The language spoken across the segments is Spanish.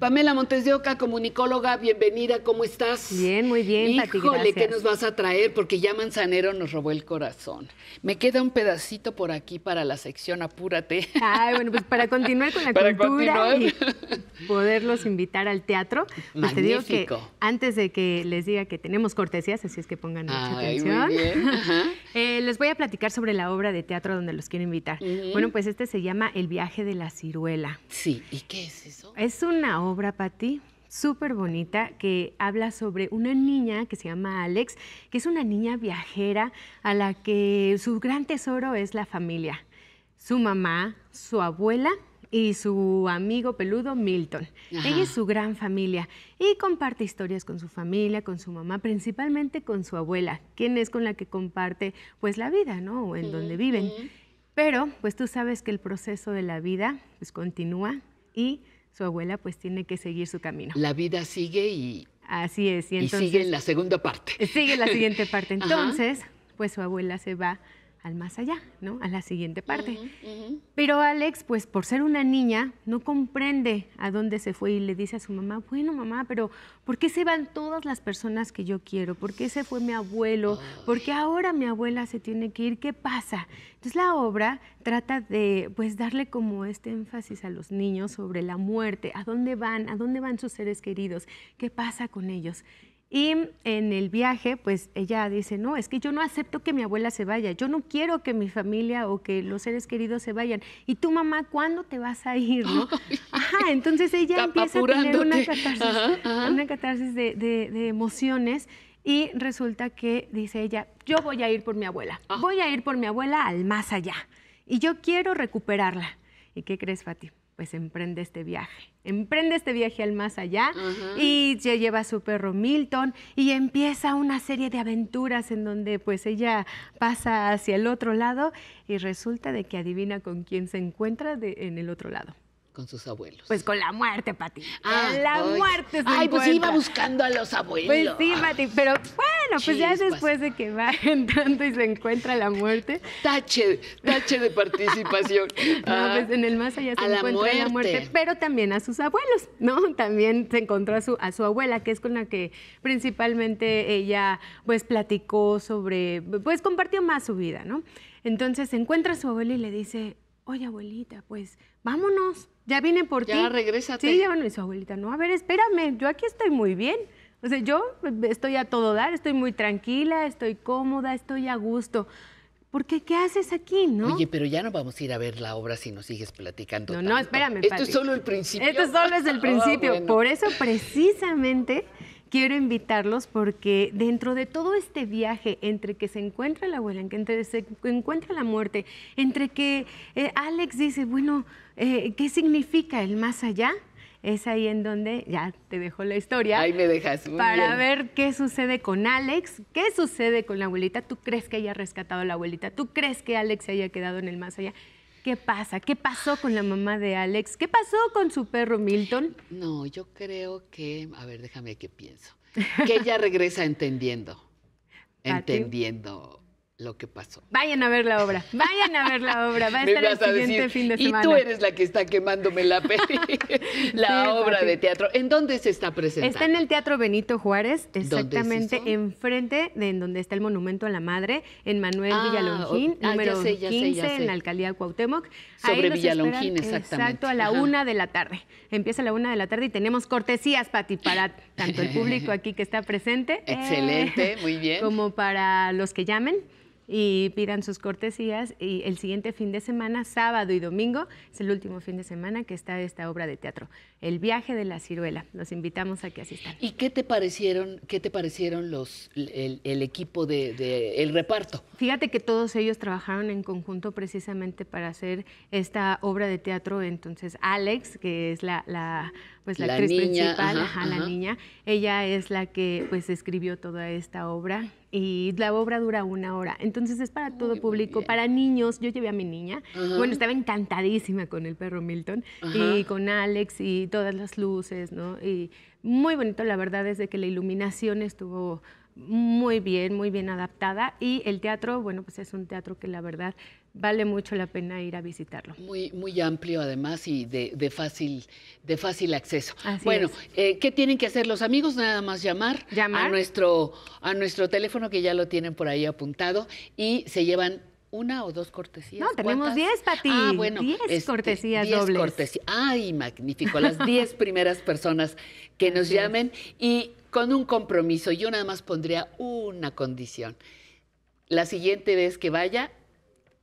Pamela Montes de Oca, comunicóloga, bienvenida, ¿cómo estás? Bien, muy bien, Híjole, ¿qué nos vas a traer? Porque ya Manzanero nos robó el corazón. Me queda un pedacito por aquí para la sección, apúrate. Ay, bueno, pues para continuar con la cultura y poderlos invitar al teatro, pues antes de que les diga que tenemos cortesías, así es que pongan mucha atención. Eh, les voy a platicar sobre la obra de teatro donde los quiero invitar. Bueno, pues este se llama El viaje de la ciruela. Sí, ¿y qué es eso? Es una obra obra, Patti, súper bonita que habla sobre una niña que se llama Alex, que es una niña viajera a la que su gran tesoro es la familia, su mamá, su abuela y su amigo peludo Milton. Ella es su gran familia y comparte historias con su familia, con su mamá, principalmente con su abuela, quien es con la que comparte pues la vida, ¿no? O en donde viven. Pero pues tú sabes que el proceso de la vida pues continúa y su abuela pues tiene que seguir su camino. La vida sigue y... Así es. Y, sigue en la segunda parte. Sigue en la siguiente parte. Entonces, pues su abuela se va al más allá, ¿no? A la siguiente parte. Pero Alex, pues por ser una niña, no comprende a dónde se fue y le dice a su mamá, bueno, mamá, pero ¿por qué se van todas las personas que yo quiero? ¿Por qué se fue mi abuelo? ¿Por qué ahora mi abuela se tiene que ir? ¿Qué pasa? Entonces la obra trata de, pues, darle como este énfasis a los niños sobre la muerte, a dónde van, a dónde van sus seres queridos, qué pasa con ellos. Y en el viaje, pues ella dice, no, es que yo no acepto que mi abuela se vaya, yo no quiero que mi familia o que los seres queridos se vayan. Y tu mamá, ¿cuándo te vas a ir? ¿no? Ajá, entonces ella empieza a tener una catarsis, Una catarsis de, de emociones y resulta que dice ella, yo voy a ir por mi abuela, ah. voy a ir por mi abuela al más allá y yo quiero recuperarla. ¿Y qué crees, Fati? pues emprende este viaje. Emprende este viaje al más allá y se lleva a su perro Milton y empieza una serie de aventuras en donde pues ella pasa hacia el otro lado y resulta de que adivina con quién se encuentra en el otro lado. Con sus abuelos. Pues con la muerte, Pati. Ah, la muerte. Se ay, pues iba buscando a los abuelos. Pues sí, Pati, pero bueno, pues ya después de que va entrando y se encuentra la muerte. Tache, tache de participación. no, ah, pues en el más allá se encuentra la muerte. pero también a sus abuelos, ¿no? También se encontró a su, a su abuela, que es con la que principalmente ella pues platicó sobre, pues compartió más su vida, ¿no? Entonces se encuentra a su abuela y le dice, oye abuelita, pues vámonos, ya vine por ti. Ya Sí, ya bueno, y su abuelita, no, a ver, espérame, yo aquí estoy muy bien. O sea, yo estoy a todo dar, estoy muy tranquila, estoy cómoda, estoy a gusto. Porque, ¿qué haces aquí, no? Oye, pero ya no vamos a ir a ver la obra si nos sigues platicando. No, no, espérame. Esto es solo el principio. Esto solo es el ah, principio. Por eso, precisamente, quiero invitarlos porque dentro de todo este viaje, entre que se encuentra la abuela, entre que se encuentra la muerte, entre que eh, Alex dice, bueno, eh, ¿qué significa el más allá? es ahí en donde ya te dejo la historia. Ahí me dejas. para ver qué sucede con Alex, qué sucede con la abuelita. ¿Tú crees que haya rescatado a la abuelita? ¿Tú crees que Alex se haya quedado en el más allá? ¿Qué pasa? ¿Qué pasó con la mamá de Alex? ¿Qué pasó con su perro Milton? No, yo creo que, a ver, déjame que pienso, que ella regresa entendiendo, entendiendo lo que pasó. Vayan a ver la obra, vayan a ver la obra, va a estar el siguiente fin de semana. Y tú eres la que está quemándome la peli, la obra de teatro. ¿En dónde se está presentando? Está en el Teatro Benito Juárez, exactamente enfrente de en donde está el Monumento a la Madre, en Manuel ah, Villalongín, ah, número 15, en la Alcaldía Cuauhtémoc. Sobre Villalongín, exactamente. Exacto, a la una de la tarde. Empieza a la una de la tarde y tenemos cortesías, Pati, para tanto el público aquí que está presente. Excelente, eh, muy bien. Como para los que llamen y pidan sus cortesías. Y el siguiente fin de semana, sábado y domingo, es el último fin de semana que está esta obra de teatro, El viaje de la ciruela. Los invitamos a que asistan. ¿Y qué te parecieron, qué te parecieron los, el, equipo de, el reparto? Fíjate que todos ellos trabajaron en conjunto precisamente para hacer esta obra de teatro. Entonces, Alex, que es la, la pues la, actriz principal, la niña, ella es la que pues escribió toda esta obra y la obra dura una hora. Entonces es para todo público, para niños. Yo llevé a mi niña. Bueno, estaba encantadísima con el perro Milton y con Alex y todas las luces, ¿no? Y muy bonito, la verdad, es que la iluminación estuvo muy bien, muy bien adaptada y el teatro, bueno, pues es un teatro que la verdad vale mucho la pena ir a visitarlo. Muy, muy amplio además y de, fácil, de fácil acceso. bueno, eh, ¿qué tienen que hacer los amigos? Nada más llamar, llamar a nuestro, a nuestro teléfono que ya lo tienen por ahí apuntado y se llevan una o dos cortesías. No, tenemos diez, Pati. Ah, bueno. diez este, cortesías diez dobles. Ay, magnífico. Las diez primeras personas que nos llamen y con un compromiso. Yo nada más pondría una condición. La siguiente vez que vaya,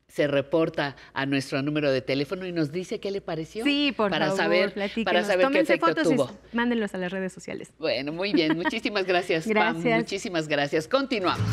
se reporta a nuestro número de teléfono y nos dice qué le pareció. Sí, por para saber, para saber qué efecto fotos tuvo. mándenlos a las redes sociales. Bueno, muy bien. Muchísimas gracias, gracias. Pam. Muchísimas gracias. Continuamos.